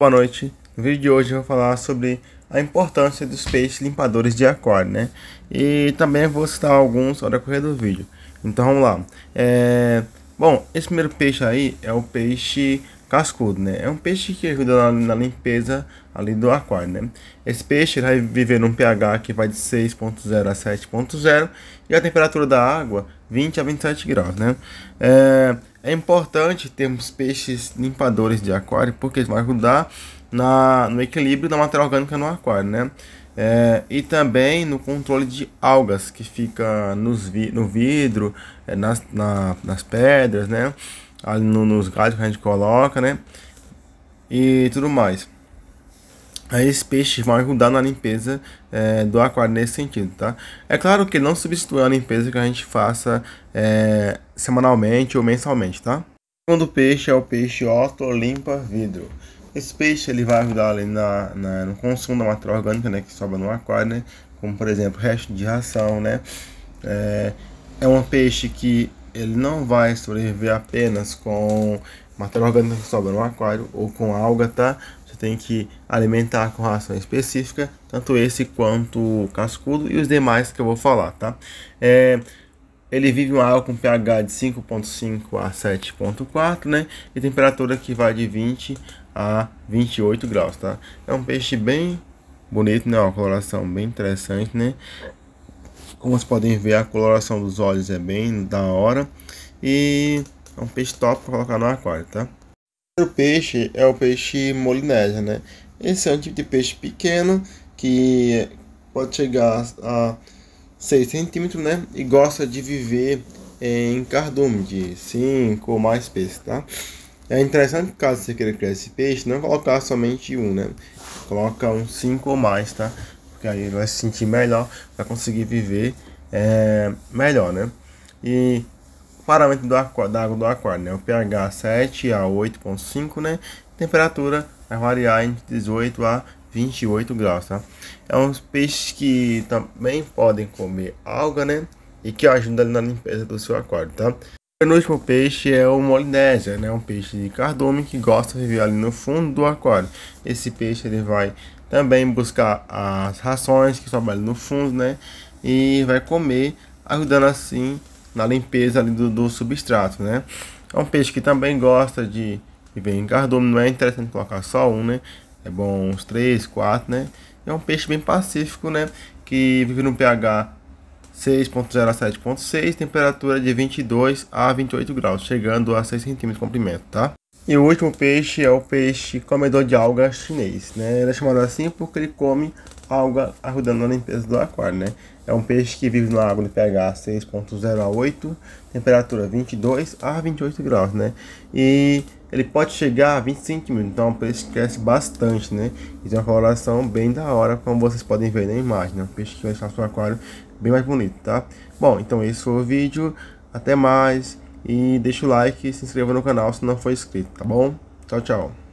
Boa noite. No vídeo de hoje eu vou falar sobre a importância dos peixes limpadores de aquário, né? E também vou citar alguns ao decorrer do vídeo. Então vamos lá. É... Bom, esse primeiro peixe aí é o peixe cascudo, né? É um peixe que ajuda na, na limpeza ali do aquário, né? Esse peixe vai viver num pH que vai de 6.0 a 7.0 e a temperatura da água 20 a 27 graus, né? É... É importante termos peixes limpadores de aquário, porque vai ajudar na, no equilíbrio da matéria orgânica no aquário, né? É, e também no controle de algas que fica nos vi, no vidro, é, nas, na, nas pedras, né? Ali no, nos galhos que a gente coloca, né? E tudo mais. Aí peixes vão ajudar na limpeza é, do aquário nesse sentido, tá? É claro que não substitui a limpeza que a gente faça é, semanalmente ou mensalmente, tá? O segundo peixe é o peixe Otto Limpa Vidro. Esse peixe ele vai ajudar ali na, na, no consumo da matéria orgânica né, que sobra no aquário, né? Como por exemplo, resto de ração, né? É, é um peixe que ele não vai sobreviver apenas com matéria orgânica que sobra no aquário ou com alga, tá? Você tem que alimentar com ração específica, tanto esse quanto o cascudo e os demais que eu vou falar, tá? É, ele vive uma água com pH de 5.5 a 7.4, né? E temperatura que vai de 20 a 28 graus, tá? É um peixe bem bonito, né? Uma coloração bem interessante, né? Como vocês podem ver, a coloração dos olhos é bem da hora. E é um peixe top para colocar no aquário, tá? O peixe é o peixe molinésia, né? Esse é um tipo de peixe pequeno que pode chegar a 6 centímetros, né? E gosta de viver é, em cardume de 5 ou mais peixes, tá? É interessante caso você queira criar esse peixe, não colocar somente um, né? Coloca uns 5 ou mais, tá? porque aí ele vai se sentir melhor, vai conseguir viver é, melhor, né? E o parâmetro do aquário, da água do aquário, né? O pH 7 a 8.5, né? Temperatura vai variar entre 18 a 28 graus, tá? É uns peixes que também podem comer alga, né? E que ajuda na limpeza do seu aquário, tá? O penúltimo peixe é o molinésia, né? um peixe de cardume que gosta de viver ali no fundo do aquário. Esse peixe ele vai também buscar as rações que sobram ali no fundo, né? E vai comer, ajudando assim na limpeza ali do, do substrato, né? É um peixe que também gosta de viver em cardume, não é interessante colocar só um, né? É bom uns três, quatro, né? É um peixe bem pacífico, né? Que vive no pH 6.07.6, a temperatura de 22 a 28 graus, chegando a 6 centímetros de comprimento, tá? E o último peixe é o peixe comedor de algas chinês, né? Ele é chamado assim porque ele come alga ajudando na limpeza do aquário, né? É um peixe que vive na água de pH a 8, temperatura 22 a 28 graus, né? E ele pode chegar a 25 centímetros, então é um peixe que cresce bastante, né? E tem é uma coloração bem da hora, como vocês podem ver na imagem, né? Um peixe que vai deixar seu aquário bem mais bonito, tá? Bom, então esse foi o vídeo, até mais, e deixa o like e se inscreva no canal se não for inscrito, tá bom? Tchau, tchau!